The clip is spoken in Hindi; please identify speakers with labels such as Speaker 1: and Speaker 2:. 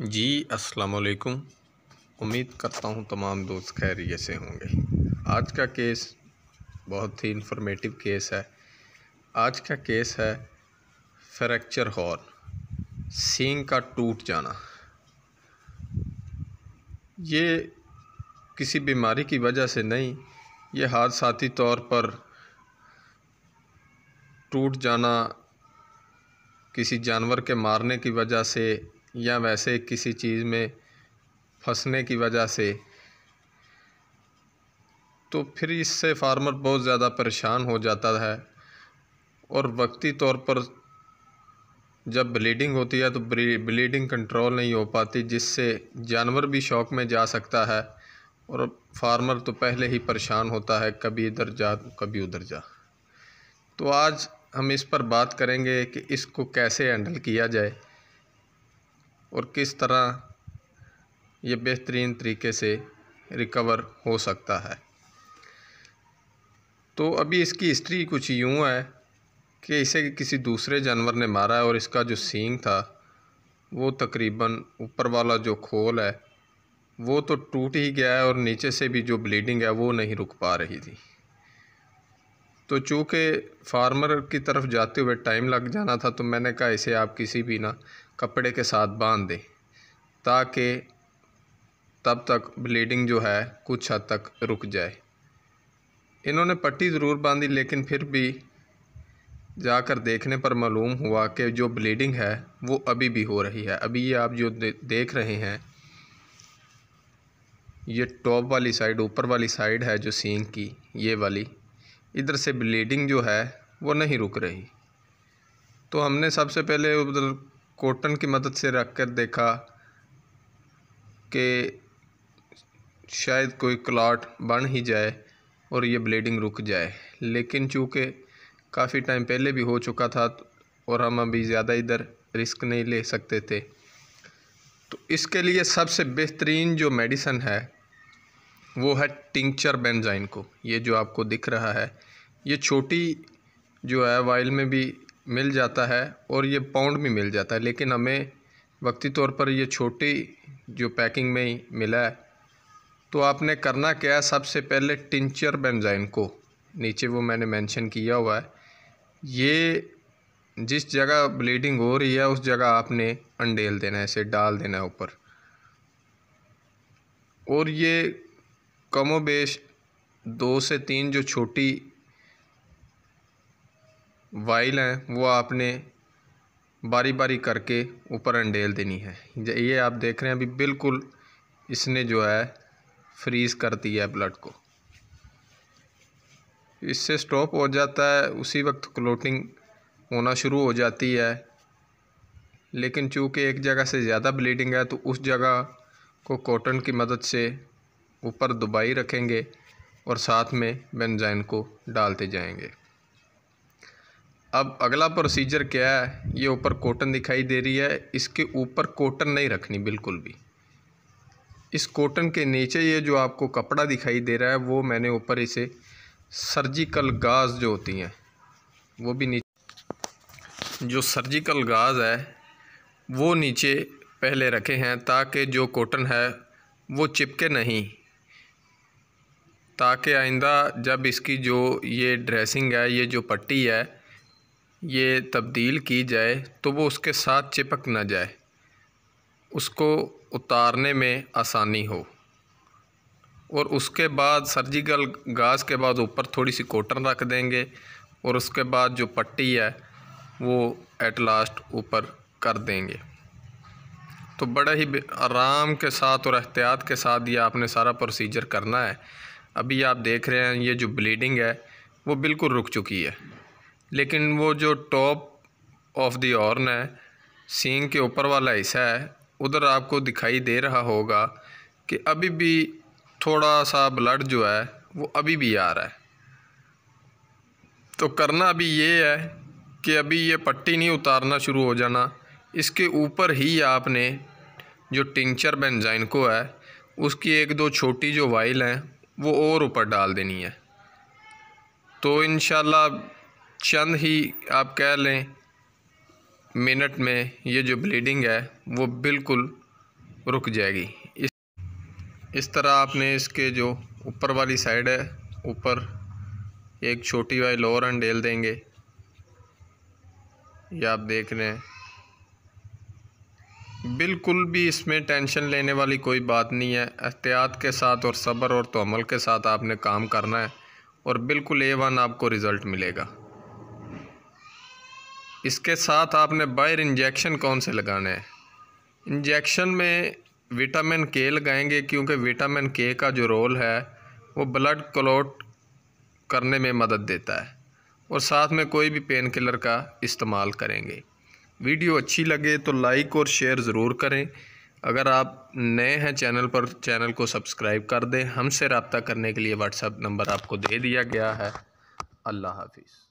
Speaker 1: जी अस्सलाम वालेकुम उम्मीद करता हूँ तमाम दोस्त खैरियत से होंगे आज का केस बहुत ही इन्फॉर्मेटिव केस है आज का केस है फ्रैक्चर हॉर्न सींग का टूट जाना ये किसी बीमारी की वजह से नहीं ये हादसाती तौर पर टूट जाना किसी जानवर के मारने की वजह से या वैसे किसी चीज़ में फंसने की वजह से तो फिर इससे फार्मर बहुत ज़्यादा परेशान हो जाता है और वक्ती तौर पर जब ब्लीडिंग होती है तो ब्लीडिंग कंट्रोल नहीं हो पाती जिससे जानवर भी शौक में जा सकता है और फार्मर तो पहले ही परेशान होता है कभी इधर जा कभी उधर जा तो आज हम इस पर बात करेंगे कि इसको कैसे हैंडल किया जाए और किस तरह ये बेहतरीन तरीके से रिकवर हो सकता है तो अभी इसकी हिस्ट्री कुछ यूँ है कि इसे किसी दूसरे जानवर ने मारा है और इसका जो सींग था वो तकरीबन ऊपर वाला जो खोल है वो तो टूट ही गया है और नीचे से भी जो ब्लीडिंग है वो नहीं रुक पा रही थी तो चूँकि फार्मर की तरफ जाते हुए टाइम लग जाना था तो मैंने कहा इसे आप किसी भी ना कपड़े के साथ बांध दें ताकि तब तक ब्लीडिंग जो है कुछ हद तक रुक जाए इन्होंने पट्टी ज़रूर बांधी लेकिन फिर भी जाकर देखने पर मालूम हुआ कि जो ब्लीडिंग है वो अभी भी हो रही है अभी ये आप जो दे, देख रहे हैं ये टॉप वाली साइड ऊपर वाली साइड है जो सींग की ये वाली इधर से ब्लीडिंग जो है वो नहीं रुक रही तो हमने सबसे पहले उधर कॉटन की मदद से रख कर देखा कि शायद कोई क्लाट बन ही जाए और ये ब्लीडिंग रुक जाए लेकिन चूँकि काफ़ी टाइम पहले भी हो चुका था और हम अभी ज़्यादा इधर रिस्क नहीं ले सकते थे तो इसके लिए सबसे बेहतरीन जो मेडिसन है वो है टिंचर बेंजाइन को ये जो आपको दिख रहा है ये छोटी जो है वाइल में भी मिल जाता है और ये पाउंड में मिल जाता है लेकिन हमें वक्ती तौर पर ये छोटी जो पैकिंग में ही मिला है तो आपने करना क्या है सबसे पहले टिंचर बेंजाइन को नीचे वो मैंने मेंशन किया हुआ है ये जिस जगह ब्लीडिंग हो रही है उस जगह आपने अंडेल देना है इसे डाल देना है ऊपर और ये कमोबेश दो से तीन जो छोटी वाइल हैं वो आपने बारी बारी करके ऊपर अंडेल देनी है ये आप देख रहे हैं अभी बिल्कुल इसने जो है फ्रीज़ कर दिया है ब्लड को इससे स्टॉप हो जाता है उसी वक्त क्लोटिंग होना शुरू हो जाती है लेकिन चूँकि एक जगह से ज़्यादा ब्लीडिंग है तो उस जगह को कॉटन की मदद से ऊपर दुबाई रखेंगे और साथ में बेंजाइन को डालते जाएंगे अब अगला प्रोसीजर क्या है ये ऊपर कॉटन दिखाई दे रही है इसके ऊपर कॉटन नहीं रखनी बिल्कुल भी इस कॉटन के नीचे ये जो आपको कपड़ा दिखाई दे रहा है वो मैंने ऊपर इसे सर्जिकल गाज जो होती हैं वो भी नीचे जो सर्जिकल गाज है वो नीचे पहले रखे हैं ताकि जो कॉटन है वो चिपके नहीं ताकि आइंदा जब इसकी जो ये ड्रेसिंग है ये जो पट्टी है ये तब्दील की जाए तो वो उसके साथ चिपक ना जाए उसको उतारने में आसानी हो और उसके बाद सर्जिकल गाज के बाद ऊपर थोड़ी सी कोटन रख देंगे और उसके बाद जो पट्टी है वो एट लास्ट ऊपर कर देंगे तो बड़ा ही आराम के साथ और एहतियात के साथ ये आपने सारा प्रोसीजर करना है अभी आप देख रहे हैं ये जो ब्लीडिंग है वो बिल्कुल रुक चुकी है लेकिन वो जो टॉप ऑफ दी ऑर्न है सींग के ऊपर वाला हिस्सा है उधर आपको दिखाई दे रहा होगा कि अभी भी थोड़ा सा ब्लड जो है वो अभी भी आ रहा है तो करना अभी ये है कि अभी ये पट्टी नहीं उतारना शुरू हो जाना इसके ऊपर ही आपने जो टिंचर बेंजाइन को है उसकी एक दो छोटी जो वाइल हैं वो और ऊपर डाल देनी है तो इन चंद ही आप कह लें मिनट में ये जो ब्लीडिंग है वो बिल्कुल रुक जाएगी इस इस तरह आपने इसके जो ऊपर वाली साइड है ऊपर एक छोटी वाली लोअर एंड डेल देंगे ये आप देख रहे हैं बिल्कुल भी इसमें टेंशन लेने वाली कोई बात नहीं है एहतियात के साथ और सब्र और तोमल के साथ आपने काम करना है और बिल्कुल ए वन आपको रिज़ल्ट मिलेगा इसके साथ आपने बायर इंजेक्शन कौन से लगाने हैं इंजेक्शन में विटामिन के लगाएंगे क्योंकि विटामिन के का जो रोल है वो ब्लड क्लोट करने में मदद देता है और साथ में कोई भी पेन किलर का इस्तेमाल करेंगे वीडियो अच्छी लगे तो लाइक और शेयर ज़रूर करें अगर आप नए हैं चैनल पर चैनल को सब्सक्राइब कर दें हमसे रबता करने के लिए व्हाट्सअप नंबर आपको दे दिया गया है अल्लाह हाफिज़